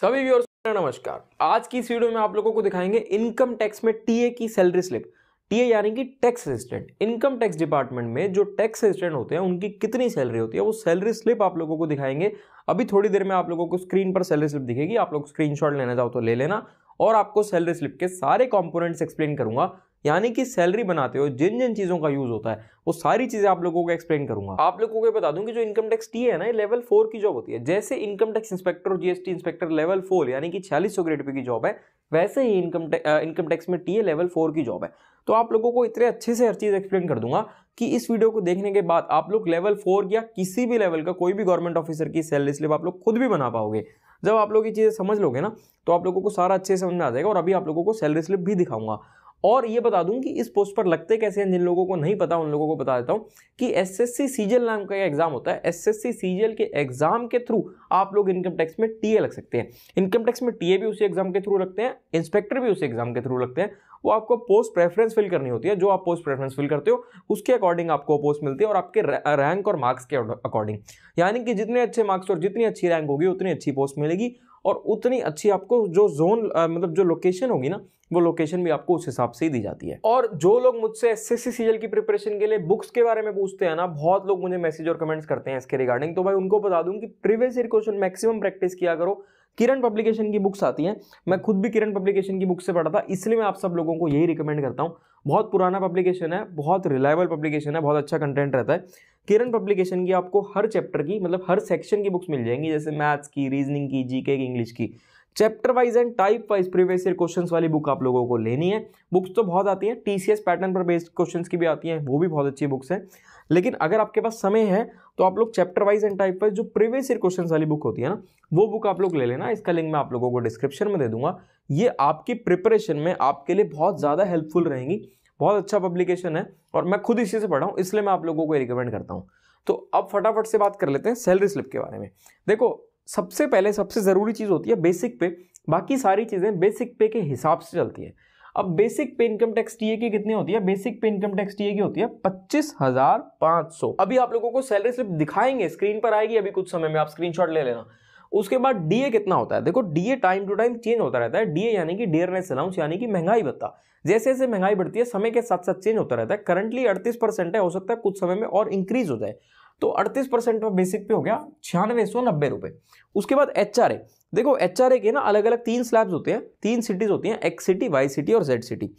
सभी व्यूअर्स नमस्कार आज की इस वीडियो में आप लोगों को दिखाएंगे इनकम टैक्स में टीए की सैलरी स्लिप टीए यानी कि tax assistant income tax department में जो टैक्स असिस्टेंट होते हैं उनकी कितनी सैलरी होती है वो सैलरी स्लिप आप लोगों को दिखाएंगे अभी थोड़ी देर में आप लोगों को स्क्रीन पर सैलरी स्लिप दिखेगी आप लोग स्क्रीनशॉट लेना चाहो तो ले लेना और आपको सैलरी स्लिप के सारे कॉम्पोनेंट्स एक्सप्लेन करूंगा यानी कि सैलरी बनाते हो जिन जिन चीज़ों का यूज़ होता है वो सारी चीज़ें आप लोगों को एक्सप्लेन करूंगा आप लोगों को बता दूं कि जो इनकम टैक्स टी है ना ये लेवल फोर की जॉब होती है जैसे इनकम टैक्स इंस्पेक्टर और जीएसटी इंस्पेक्टर लेवल फोर यानी कि छियालीस सौ ग्रेड पे की जॉब है वैसे ही इनकम टैक्स इनकम टैक्स में टी है लेवल फोर की जॉब है तो आप लोगों को इतने अच्छे से हर चीज़ एक्सप्लेन कर दूंगा कि इस वीडियो को देखने के बाद आप लोग लेवल फोर या किसी भी लेवल का कोई भी गवर्नमेंट ऑफिसर की सैलरी स्लिप आप लोग खुद भी बना पाओगे जब आप लोग ये चीज़ें समझ लोगे ना तो आप लोगों को सारा अच्छे से समझ में आ जाएगा और अभी आप लोगों को सैलरी स्लिप भी दिखाऊंगा और ये बता दूं कि इस पोस्ट पर लगते कैसे हैं जिन लोगों को नहीं पता उन लोगों को बता देता हूँ कि एस एस सीजल नाम का एग्ज़ाम होता है एस एस सीजल के एग्ज़ाम के थ्रू आप लोग इनकम टैक्स में टीए लग सकते हैं इनकम टैक्स में टीए भी उसी एग्ज़ाम के थ्रू लगते हैं इंस्पेक्टर भी उसी एग्ज़ाम के थ्रू लगते हैं वो आपको पोस्ट प्रेफरेंस फिल करनी होती है जो आप पोस्ट प्रेफरेंस फिल करते हो उसके अकॉर्डिंग आपको पोस्ट मिलती है और आपके रैंक और मार्क्स के अकॉर्डिंग यानी कि जितने अच्छे मार्क्स और जितनी अच्छी रैंक होगी उतनी अच्छी पोस्ट मिलेगी और उतनी अच्छी आपको जो जोन मतलब जो लोकेशन होगी ना वो लोकेशन भी आपको उस हिसाब से ही दी जाती है और जो लोग मुझसे एस एस की प्रिपरेशन के लिए बुक्स के बारे में पूछते हैं ना बहुत लोग मुझे मैसेज और कमेंट्स करते हैं इसके रिगार्डिंग तो भाई उनको बता दूं कि previous year question maximum practice किया करो किरण पब्लिकेशन की बुक्स आती हैं मैं खुद भी किरण पब्लिकेशन की बुक से पढ़ा था इसलिए मैं आप सब लोगों को यही रिकमेंड करता हूँ बहुत पुराना पब्लिकेशन है बहुत रिलायबल पब्लिकेशन है बहुत अच्छा कंटेंट रहता है किरण पब्लिकेशन की आपको हर चैप्टर की मतलब हर सेक्शन की बुक्स मिल जाएंगी जैसे मैथ्स की रीजनिंग की जीके की इंग्लिश की chapter wise and type wise previous year question वाली बुक आप लोगों को लेनी है बुक्स तो बहुत आती हैं टीसीएस पैटर्न पर बेस्ड क्वेश्चन की भी आती हैं वो भी बहुत अच्छी बुक्स हैं लेकिन अगर आपके पास समय है तो आप लोग chapter wise and type wise जो प्रीवियस ईयर क्वेश्चन वाली बुक होती है ना वो बुक आप लोग ले लेना इसका लिंक मैं आप लोगों को डिस्क्रिप्शन में दे दूंगा ये आपकी प्रिपरेशन में आपके लिए बहुत ज़्यादा हेल्पफुल रहेंगी बहुत अच्छा पब्लिकेशन है और मैं खुद इसी से पढ़ा हूँ इसलिए मैं आप लोगों को रिकमेंड करता हूँ तो अब फटाफट से बात कर लेते हैं सैलरी स्लिप के बारे में देखो सबसे पहले सबसे ज़रूरी चीज़ होती है बेसिक पे बाकी सारी चीज़ें बेसिक पे के हिसाब से चलती है अब बेसिक पे इनकम टैक्स टीए की कितनी होती है बेसिक पे इनकम टैक्स टीए की होती है पच्चीस हजार पांच सौ अभी आप लोगों को सैलरी स्लिप दिखाएंगे स्क्रीन पर आएगी अभी कुछ समय में आप स्क्रीनशॉट ले लेना उसके बाद डीए कितना होता है देखो DA time to time change होता रहता है डीए यानी कि डियरनेस अलाउंस यानी कि महंगाई भत्ता जैसे जैसे महंगाई बढ़ती है समय के साथ साथ चेंज होता रहता है करंटली अड़तीस परसेंट है हो सकता है कुछ समय में और इंक्रीज हो जाए तो अड़तीस परसेंट पर बेसिक पे हो गया छियानवे सौ नब्बे रुपये उसके बाद एच आर ए देखो एच आर ए के ना अलग अलग तीन स्लैब्स होते हैं तीन सिटीज़ होती हैं एक्स सिटी वाई सिटी और जेड सिटी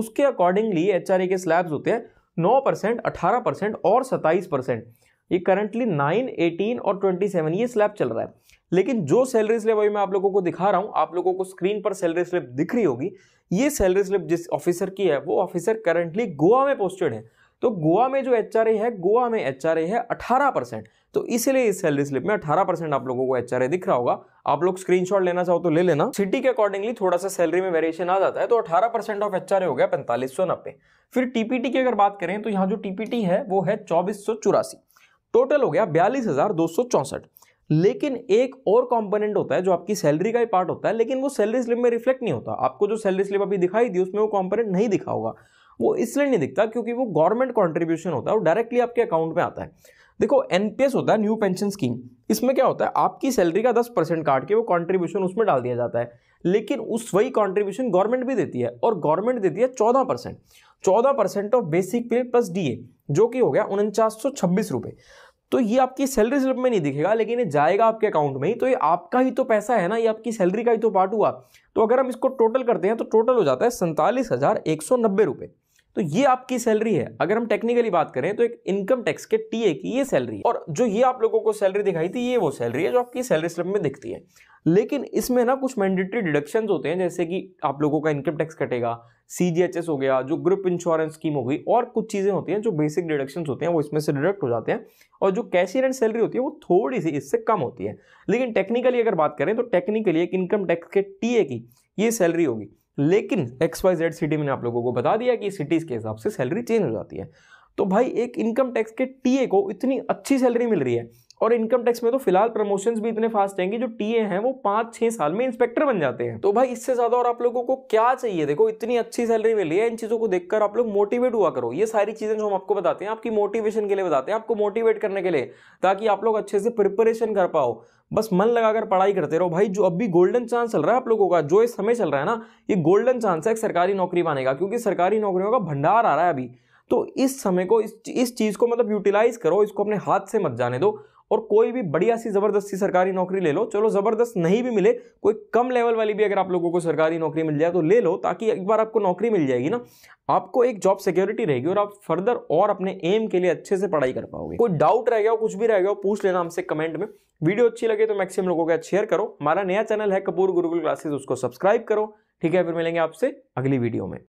उसके अकॉर्डिंगली एच आर ए के स्लैब्स होते हैं नौ परसेंट अठारह परसेंट और सत्ताईस परसेंट ये करंटली नाइन एटीन और ट्वेंटी सेवन ये स्लैब चल रहा है लेकिन जो सैलरी स्लिप अभी मैं आप लोगों को दिखा रहा हूँ आप लोगों को स्क्रीन पर सैलरी स्लिप दिख रही होगी ये सैलरी स्लिप जिस ऑफिसर की है वो ऑफिसर करंटली गोवा में पोस्टेड है तो गोवा में जो एच है गोवा में एच है अठारह परसेंट तो इसीलिए इस सैलरी स्लिप में अठारह परसेंट आप लोगों को एच दिख रहा होगा आप लोग स्क्रीनशॉट लेना चाहो तो ले लेना सिटी के अकॉर्डिंगली थोड़ा सा सैलरी में वेरिएशन आ जाता है तो अठारह परसेंट ऑफ एच हो गया पैंतालीस सौ नब्बे फिर टीपीटी की अगर बात करें तो यहाँ जो टीपीटी है वो है चौबीस सौ चौरासी टोटल हो गया बयालीस हजार दो सौ चौसठ लेकिन एक और कंपोनेंट होता है जो आपकी सैलरी का ही पार्ट होता है लेकिन वो सैलरी स्लिप में रिफ्लेक्ट नहीं होता आपको जो सैलरी स्लिप अभी दिखाई दी उसमें वो कंपोनेंट नहीं दिखा होगा वो इसलिए नहीं दिखता क्योंकि वो गवर्नमेंट कॉन्ट्रीब्यूशन होता है वो डायरेक्टली आपके अकाउंट में आता है देखो एनपीएस होता है न्यू पेंशन स्कीम इसमें क्या होता है आपकी सैलरी का दस परसेंट काट के वो कॉन्ट्रीब्यूशन उसमें डाल दिया जाता है लेकिन उस वही कॉन्ट्रीब्यूशन गवर्नमेंट भी देती है और गवर्नमेंट देती है चौदह परसेंट चौदह percent of basic pay plus D जो कि हो गया उनचास सौ छब्बीस रुपए तो ये आपकी सैलरी स्लिप में नहीं दिखेगा लेकिन ये जाएगा आपके अकाउंट में ही तो ये आपका ही तो पैसा है ना ये आपकी सैलरी का ही तो पार्ट हुआ तो अगर हम इसको टोटल करते हैं तो टोटल हो जाता है सैंतालीस हज़ार एक सौ नब्बे रुपये तो ये आपकी सैलरी है अगर हम टेक्निकली बात करें तो एक इनकम टैक्स के टीए की ये सैलरी है और जो ये आप लोगों को सैलरी दिखाई थी ये वो सैलरी है जो आपकी सैलरी स्लिप में दिखती है लेकिन इसमें ना कुछ मैंडेटरी डिडक्शन होते हैं जैसे कि आप लोगों का इनकम टैक्स कटेगा सी हो गया जो ग्रुप इंश्योरेंस स्कीम हो गई और कुछ चीज़ें होती हैं जो बेसिक डिडक्शन होते हैं वो इसमें से डिडक्ट हो जाते हैं और जो कैशियर एंड सैलरी होती है वो थोड़ी सी इससे कम होती है लेकिन टेक्निकली अगर बात करें तो टेक्निकली एक इनकम टैक्स के टीए की ये सैलरी होगी लेकिन एक्स वाई जेड सिटी मैंने आप लोगों को बता दिया कि सिटीज़ के हिसाब से सैलरी चेंज हो जाती है तो भाई एक इनकम टैक्स के टीए को इतनी अच्छी सैलरी मिल रही है और इनकम टैक्स में तो फिलहाल प्रमोशन भी इतने फास्ट कि जो टीए हैं वो पाँच छः साल में इंस्पेक्टर बन जाते हैं तो भाई इससे ज़्यादा और आप लोगों को क्या चाहिए देखो इतनी अच्छी सैलरी मिली है इन चीज़ों को देखकर आप लोग मोटिवेट हुआ करो ये सारी चीज़ें जो हम आपको बताते हैं आपकी मोटिवेशन के लिए बताते हैं आपको मोटिवेट करने के लिए ताकि आप लोग अच्छे से प्रिपरेशन कर पाओ बस मन लगाकर पढ़ाई करते रहो भाई जो अभी गोल्डन चांस चल रहा है आप लोगों का जो इस समय चल रहा है ना ये गोल्डन चांस है एक सरकारी नौकरी पाने का क्योंकि सरकारी नौकरियों का भंडार आ रहा है अभी तो इस समय को इस इस चीज़ को मतलब यूटिलाइज करो इसको अपने हाथ से मत जाने दो और कोई भी बढ़िया सी ज़बरदस्ती सरकारी नौकरी ले लो चलो ज़बरदस्त नहीं भी मिले कोई कम लेवल वाली भी अगर आप लोगों को सरकारी नौकरी मिल जाए तो ले लो ताकि एक बार आपको नौकरी मिल जाएगी ना आपको एक जॉब सिक्योरिटी रहेगी और आप फर्दर और अपने एम के लिए अच्छे से पढ़ाई कर पाओगे कोई डाउट रह गया हो कुछ भी रह गया हो पूछ लेना हमसे कमेंट में वीडियो अच्छी लगे तो मैक्सिमम लोगों का शेयर करो हमारा नया चैनल है कपूर गुरुकुल क्लासेस उसको सब्सक्राइब करो ठीक है फिर मिलेंगे आपसे अगली वीडियो में